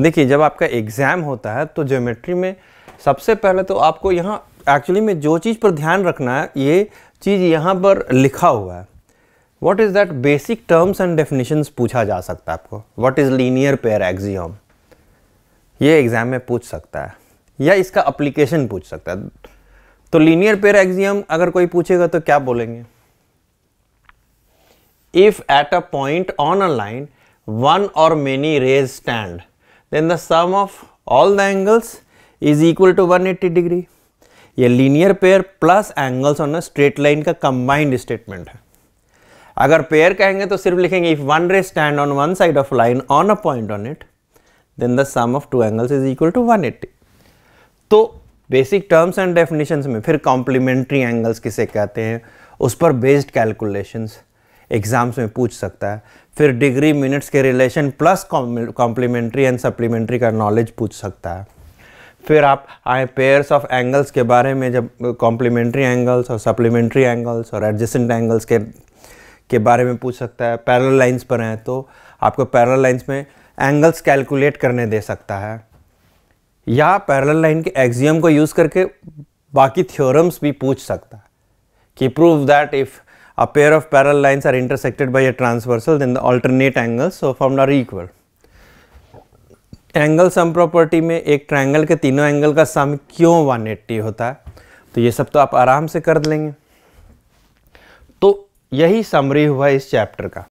देखिए जब आपका एग्ज़ाम होता है तो ज्योमेट्री में सबसे पहले तो आपको यहाँ एक्चुअली में जो चीज़ पर ध्यान रखना है ये चीज़ यहाँ पर लिखा हुआ है what is that basic terms and definitions पूछा जा सकता है आपको what is linear pair axiom ये एग्ज़ाम में पूछ सकता है या इसका अप्लीकेशन पूछ सकता है तो लीनियर पेयर एग्जियम अगर कोई पूछेगा तो क्या बोलेंगे if at a point on a line one और many rays stand then the sum of all the angles is equal to 180 degree ये linear pair plus angles on straight line का combined statement है अगर pair कहेंगे तो सिर्फ लिखेंगे if one ray stand on one side of line on a point on it then the sum of two angles is equal to 180 तो basic terms and definitions में फिर कॉम्प्लीमेंट्री एंगल्स किसे कहते हैं उस पर बेस्ड कैलकुलेशंस एग्ज़ाम्स में पूछ सकता है फिर डिग्री मिनट्स के relation plus complementary and supplementary का नॉलेज पूछ सकता है फिर आप आए पेयर्स ऑफ एंगल्स के बारे में जब कॉम्प्लीमेंट्री एंगल्स और सप्लीमेंट्री एंगल्स और एडजस्टेंट एंगल्स के के बारे में पूछ सकता है पैरल लाइंस पर हैं तो आपको पैरल लाइंस में एंगल्स कैलकुलेट करने दे सकता है या पैरल लाइन के एक्जियम को यूज़ करके बाकी थ्योरम्स भी पूछ सकता है कि prove that if a pair of parallel lines are intersected by a transversal then the alternate angles so formed are equal. Angle sum property में एक ट्रायंगल के तीनों एंगल का सम क्यों 180 होता है तो ये सब तो आप आराम से कर लेंगे तो यही समरी हुआ इस चैप्टर का